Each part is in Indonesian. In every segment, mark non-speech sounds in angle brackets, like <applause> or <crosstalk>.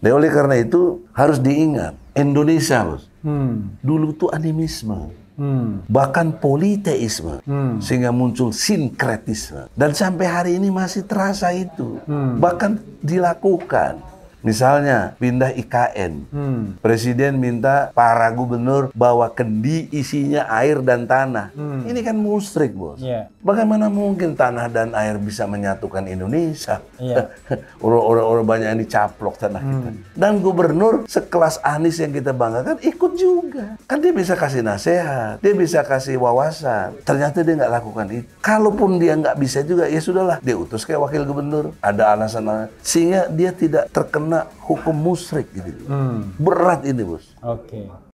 Dan oleh karena itu harus diingat Indonesia, bos. Hmm. Dulu tuh animisme, hmm. bahkan politeisme, hmm. sehingga muncul sinkretisme. Dan sampai hari ini masih terasa itu, hmm. bahkan dilakukan. Misalnya pindah IKN, hmm. presiden minta para gubernur bawa kendi isinya air dan tanah. Hmm. Ini kan musrik bos. Yeah. Bagaimana mungkin tanah dan air bisa menyatukan Indonesia? Iya. <laughs> orang Orang-orang banyak yang dicaplok tanah hmm. kita. Dan gubernur sekelas Anies yang kita banggakan ikut juga. Kan dia bisa kasih nasihat, dia bisa kasih wawasan. Ternyata dia nggak lakukan itu. Kalaupun dia nggak bisa juga, ya sudahlah. Dia utus kayak wakil gubernur. Ada alasan sehingga dia tidak terkena kena hukum musrik gitu. Hmm. Berat ini, Bos. Oke. Okay.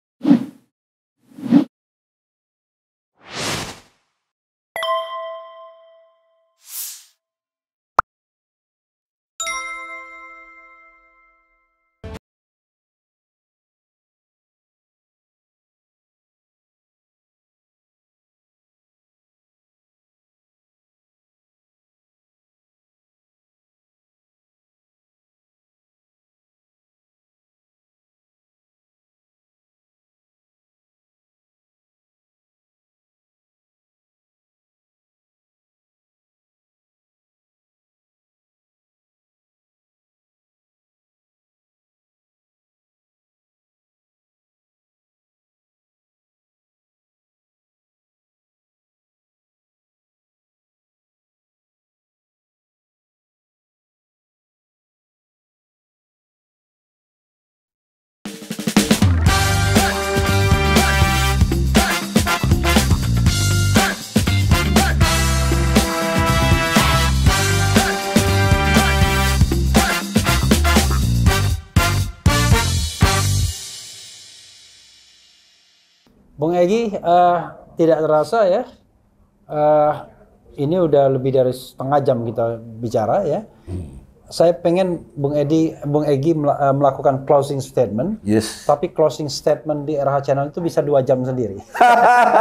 Bung Egi, uh, eh, tidak terasa ya, uh, ini udah lebih dari setengah jam kita bicara ya. Hmm. Saya pengen Bung Edi, Bung Egi eh, melakukan closing statement. Yes. Tapi closing statement di RH Channel itu bisa dua jam sendiri.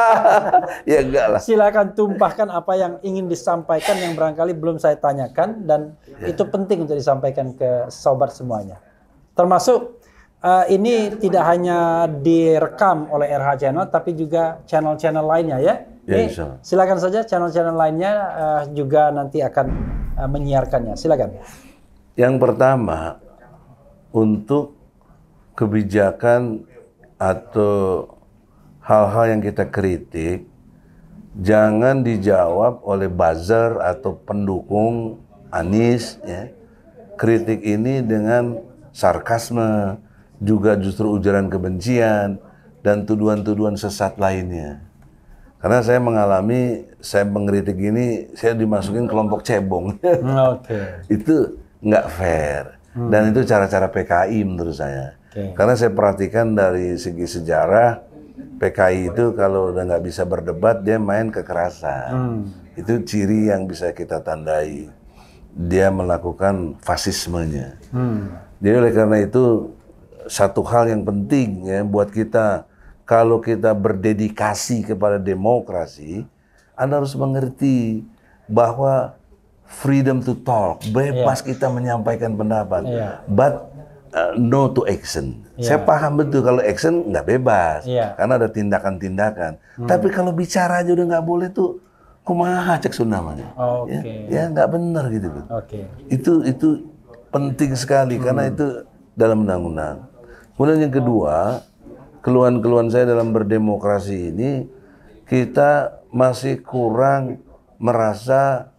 <laughs> ya enggak lah. Silakan tumpahkan apa yang ingin disampaikan yang barangkali belum saya tanyakan dan yeah. itu penting untuk disampaikan ke sobat semuanya. Termasuk uh, ini ya, tidak hanya direkam oleh RH Channel, tapi juga channel-channel lainnya ya. Ya, ini, silakan saja channel-channel lainnya uh, juga nanti akan uh, menyiarkannya. Silakan. Yang pertama untuk kebijakan atau hal-hal yang kita kritik jangan dijawab oleh buzzer atau pendukung Anies ya. Kritik ini dengan sarkasme, juga justru ujaran kebencian dan tuduhan-tuduhan sesat lainnya. Karena saya mengalami, saya mengkritik ini, saya dimasukin kelompok cebong. Hmm, okay. <laughs> itu nggak fair. Hmm. Dan itu cara-cara PKI menurut saya. Okay. Karena saya perhatikan dari segi sejarah, PKI itu kalau udah nggak bisa berdebat, dia main kekerasan. Hmm. Itu ciri yang bisa kita tandai. Dia melakukan fasismenya. Hmm. Jadi oleh karena itu satu hal yang penting ya buat kita kalau kita berdedikasi kepada demokrasi, Anda harus mengerti bahwa freedom to talk, bebas yeah. kita menyampaikan pendapat, yeah. but uh, no to action. Yeah. Saya paham betul kalau action nggak bebas, yeah. karena ada tindakan-tindakan. Hmm. Tapi kalau bicara aja udah nggak boleh tuh kumaha cek sunamanya. Oh, ya, okay. Ya nggak benar gitu. Oke. Okay. Itu itu penting sekali hmm. karena itu dalam undang-undang. Kemudian yang kedua, keluhan-keluhan saya dalam berdemokrasi ini kita masih kurang merasa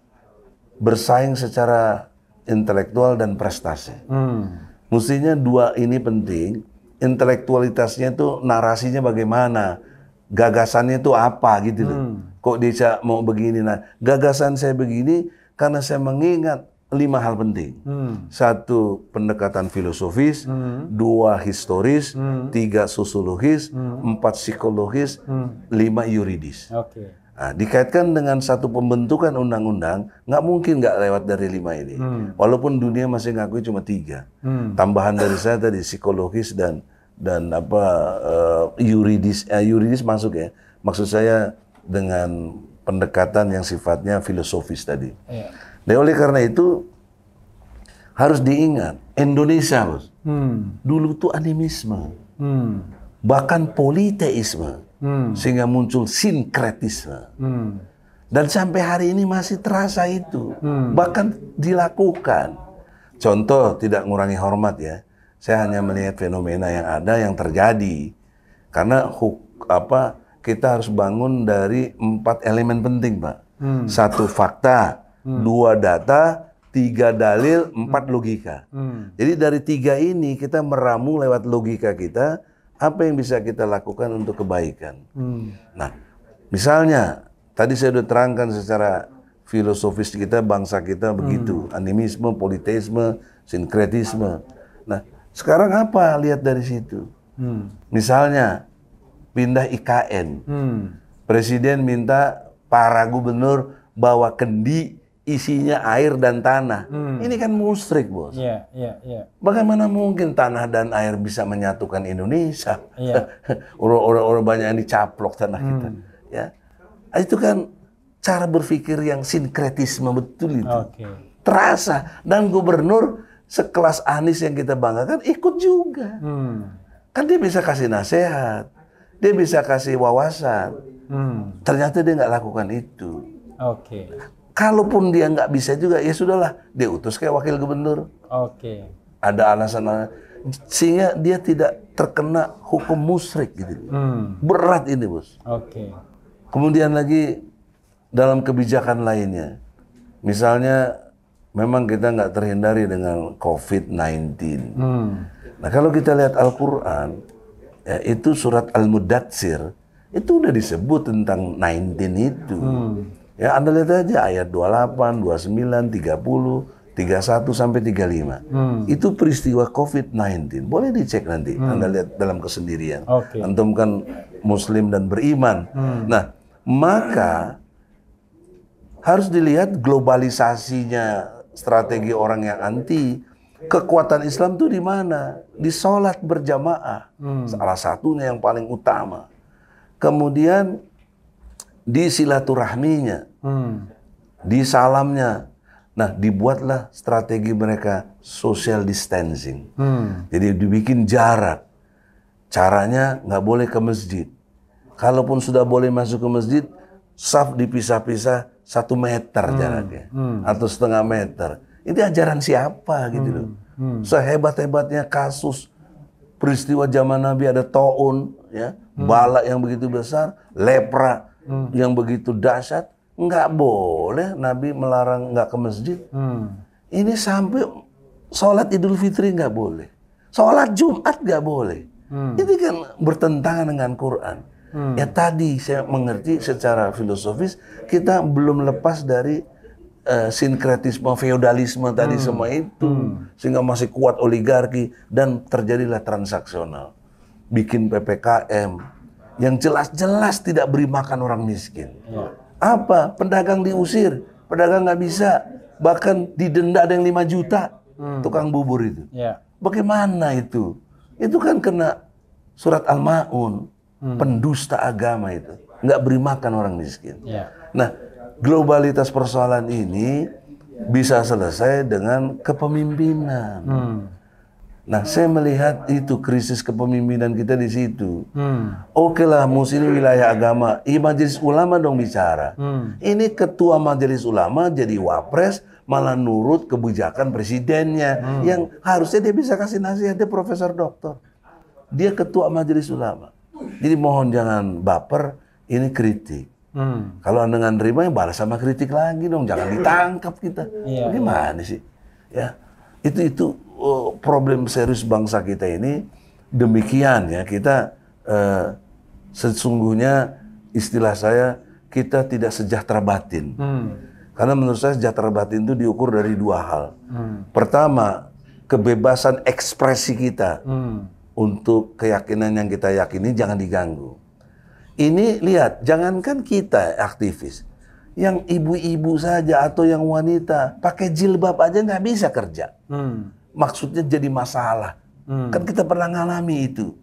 bersaing secara intelektual dan prestasi. Hmm. Mestinya dua ini penting. Intelektualitasnya itu narasinya bagaimana, gagasannya itu apa gitu loh. Hmm. Kok dia mau begini? Nah, gagasan saya begini karena saya mengingat lima hal penting. Hmm. Satu, pendekatan filosofis. Hmm. Dua, historis. Hmm. Tiga, sosiologis. Hmm. Empat, psikologis. Hmm. Lima, yuridis. Okay. Nah, dikaitkan dengan satu pembentukan undang-undang, nggak mungkin nggak lewat dari lima ini. Hmm. Walaupun dunia masih ngakui cuma tiga. Hmm. Tambahan dari saya tadi, psikologis dan dan apa uh, yuridis uh, yuridis masuk ya maksud saya dengan pendekatan yang sifatnya filosofis tadi. Yeah. Dan oleh karena itu harus diingat Indonesia, bos. Hmm. Dulu tuh animisme, hmm. bahkan politeisme, hmm. sehingga muncul sinkretisme. Hmm. Dan sampai hari ini masih terasa itu, hmm. bahkan dilakukan. Contoh tidak mengurangi hormat ya. Saya hanya melihat fenomena yang ada yang terjadi. Karena huk, apa kita harus bangun dari empat elemen penting, Pak. Hmm. Satu fakta, hmm. dua data, tiga dalil, hmm. empat logika. Hmm. Jadi dari tiga ini kita meramu lewat logika kita apa yang bisa kita lakukan untuk kebaikan. Hmm. Nah, misalnya tadi saya sudah terangkan secara filosofis kita bangsa kita begitu hmm. animisme, politeisme, sinkretisme. Nah, sekarang apa lihat dari situ? Hmm. Misalnya pindah IKN. Hmm. Presiden minta para gubernur bawa kendi isinya air dan tanah. Hmm. Ini kan musrik, Bos. Yeah, yeah, yeah. Bagaimana mungkin tanah dan air bisa menyatukan Indonesia? orang iya. <laughs> Orang-orang banyak yang dicaplok tanah hmm. kita, ya. Ah, itu kan cara berpikir yang sinkretisme betul itu. Okay. Terasa dan gubernur sekelas Anies yang kita banggakan ikut juga. Hmm. Kan dia bisa kasih nasihat. Dia bisa kasih wawasan. Hmm. Ternyata dia nggak lakukan itu. Oke. Okay. Kalaupun dia nggak bisa juga, ya sudahlah, dia utus kayak wakil gubernur. Oke. Okay. Ada alasan sehingga dia tidak terkena hukum musrik gitu. Hmm. Berat ini, Bos. Oke. Okay. Kemudian lagi dalam kebijakan lainnya. Misalnya memang kita nggak terhindari dengan COVID-19. Hmm. Nah, kalau kita lihat Al-Qur'an, ya, itu surat Al-Mudatsir itu udah disebut tentang 19 itu. Hmm. Ya Anda lihat aja ayat 28, 29, 30, 31 sampai 35. Hmm. Itu peristiwa COVID-19. Boleh dicek nanti. Hmm. Anda lihat dalam kesendirian. Okay. Antum kan muslim dan beriman. Hmm. Nah, maka harus dilihat globalisasinya strategi orang yang anti kekuatan Islam tuh di mana? Di sholat berjamaah. Hmm. Salah satunya yang paling utama. Kemudian di silaturahminya, hmm. di salamnya. Nah, dibuatlah strategi mereka social distancing. Hmm. Jadi dibikin jarak. Caranya nggak boleh ke masjid. Kalaupun sudah boleh masuk ke masjid, saf dipisah-pisah satu meter hmm. jaraknya hmm. atau setengah meter. Ini ajaran siapa gitu loh? Hmm. hmm. Sehebat-hebatnya kasus peristiwa zaman Nabi ada taun, ya, hmm. balak yang begitu besar, lepra hmm. yang begitu dahsyat, nggak boleh Nabi melarang nggak ke masjid. Hmm. Ini sampai sholat Idul Fitri nggak boleh, sholat Jumat nggak boleh. Hmm. Ini kan bertentangan dengan Quran. Hmm. Ya tadi saya mengerti secara filosofis kita belum lepas dari uh, sinkretisme feodalisme tadi hmm. semua itu hmm. sehingga masih kuat oligarki dan terjadilah transaksional. Bikin PPKM, yang jelas-jelas tidak beri makan orang miskin. Apa? Pedagang diusir, pedagang nggak bisa, bahkan didenda ada yang 5 juta hmm. tukang bubur itu. Ya. Bagaimana itu? Itu kan kena surat Al-Maun, hmm. pendusta agama itu. Nggak beri makan orang miskin. Ya. Nah, globalitas persoalan ini bisa selesai dengan kepemimpinan. Hmm Nah, saya melihat itu krisis kepemimpinan kita di situ. Hmm. Oke okay lah, ini wilayah agama. Ih, iya, majelis ulama dong bicara. Hmm. Ini ketua majelis ulama jadi wapres, malah nurut kebijakan presidennya. Hmm. Yang harusnya dia bisa kasih nasihat, dia profesor doktor. Dia ketua majelis ulama. Jadi mohon jangan baper, ini kritik. Hmm. Kalau dengan nggak nerima, ya balas sama kritik lagi dong. Jangan ditangkap kita. Iya, Bagaimana sih? Ya, itu itu Oh, problem serius bangsa kita ini demikian ya kita uh, sesungguhnya istilah saya kita tidak sejahtera batin. Hmm. Karena menurut saya sejahtera batin itu diukur dari dua hal. Hmm. Pertama, kebebasan ekspresi kita hmm. untuk keyakinan yang kita yakini jangan diganggu. Ini lihat, jangankan kita aktivis, yang ibu-ibu saja atau yang wanita pakai jilbab aja nggak bisa kerja. Hmm maksudnya jadi masalah. Hmm. Kan kita pernah ngalami itu.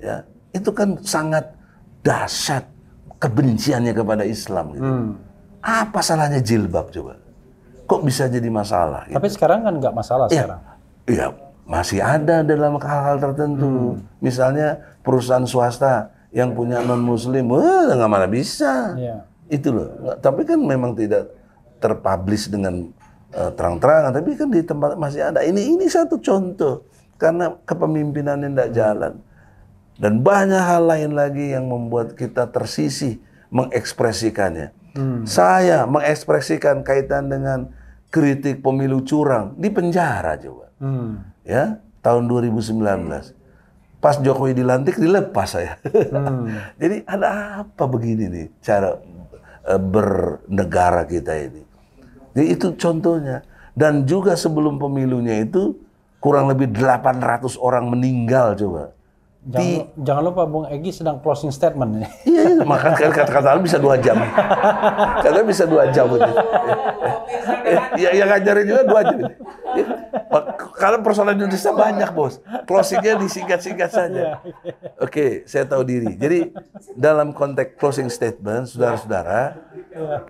Ya, itu kan sangat dahsyat kebenciannya kepada Islam gitu. Hmm. Apa salahnya jilbab coba? Kok bisa jadi masalah? Gitu. Tapi sekarang kan nggak masalah ya, sekarang. Iya, masih ada dalam hal-hal tertentu. Hmm. Misalnya perusahaan swasta yang punya non muslim, wah nggak mana bisa. Ya. Itu loh. Tapi kan memang tidak terpublish dengan Eh, terang-terangan, tapi kan di tempat masih ada. Ini ini satu contoh karena kepemimpinan yang tidak jalan. Dan banyak hal lain lagi yang membuat kita tersisih mengekspresikannya. Hmm. Saya mengekspresikan kaitan dengan kritik pemilu curang di penjara coba Hmm. Ya, tahun 2019. Hmm. Pas Jokowi dilantik dilepas saya. Hmm. <laughs> Jadi ada apa begini nih cara eh, bernegara kita ini? Jadi itu contohnya. Dan juga sebelum pemilunya itu kurang lebih 800 orang meninggal coba. Jangan, di, jangan lupa Bung Egi sedang closing statement nih. Iya, <laughs> maka kata-kata bisa dua jam. Kata bisa dua jam itu. ya, yang ngajarin juga dua jam. Iya. Karena persoalan Indonesia banyak bos. Closingnya disingkat-singkat iya, saja. Iya. Oke, saya tahu diri. Jadi dalam konteks closing statement, saudara-saudara,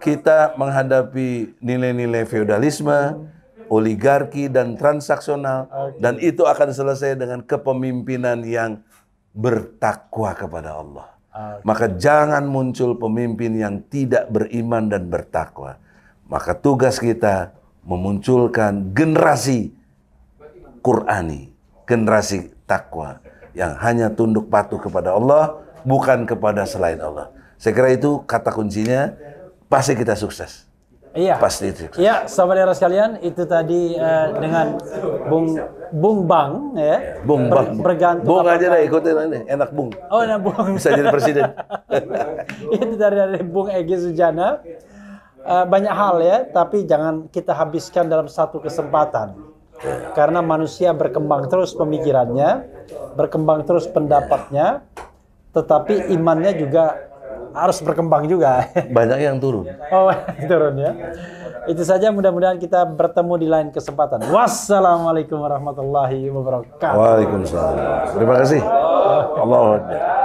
kita menghadapi nilai-nilai feodalisme, oligarki dan transaksional dan itu akan selesai dengan kepemimpinan yang bertakwa kepada Allah. Okay. Maka jangan muncul pemimpin yang tidak beriman dan bertakwa. Maka tugas kita memunculkan generasi Qurani, generasi takwa yang hanya tunduk patuh kepada Allah, bukan kepada selain Allah. Saya kira itu kata kuncinya, pasti kita sukses. Iya. Pasti itu. Iya, saudara sekalian, itu tadi uh, dengan Bung Bung Bang ya. Iya, Bung Bang. Ber, bergantung Bung aja lah ikutin ini, enak Bung. Oh, enak Bung. Bisa jadi presiden. <laughs> itu dari, dari Bung Egi Sujana. Uh, banyak hal ya, tapi jangan kita habiskan dalam satu kesempatan. Karena manusia berkembang terus pemikirannya, berkembang terus pendapatnya, tetapi imannya juga harus berkembang juga. <laughs> Banyak yang turun. Oh, <laughs> turun ya. Itu saja mudah-mudahan kita bertemu di lain kesempatan. Wassalamualaikum warahmatullahi wabarakatuh. Waalaikumsalam. Terima kasih. Oh. Allahu Akbar.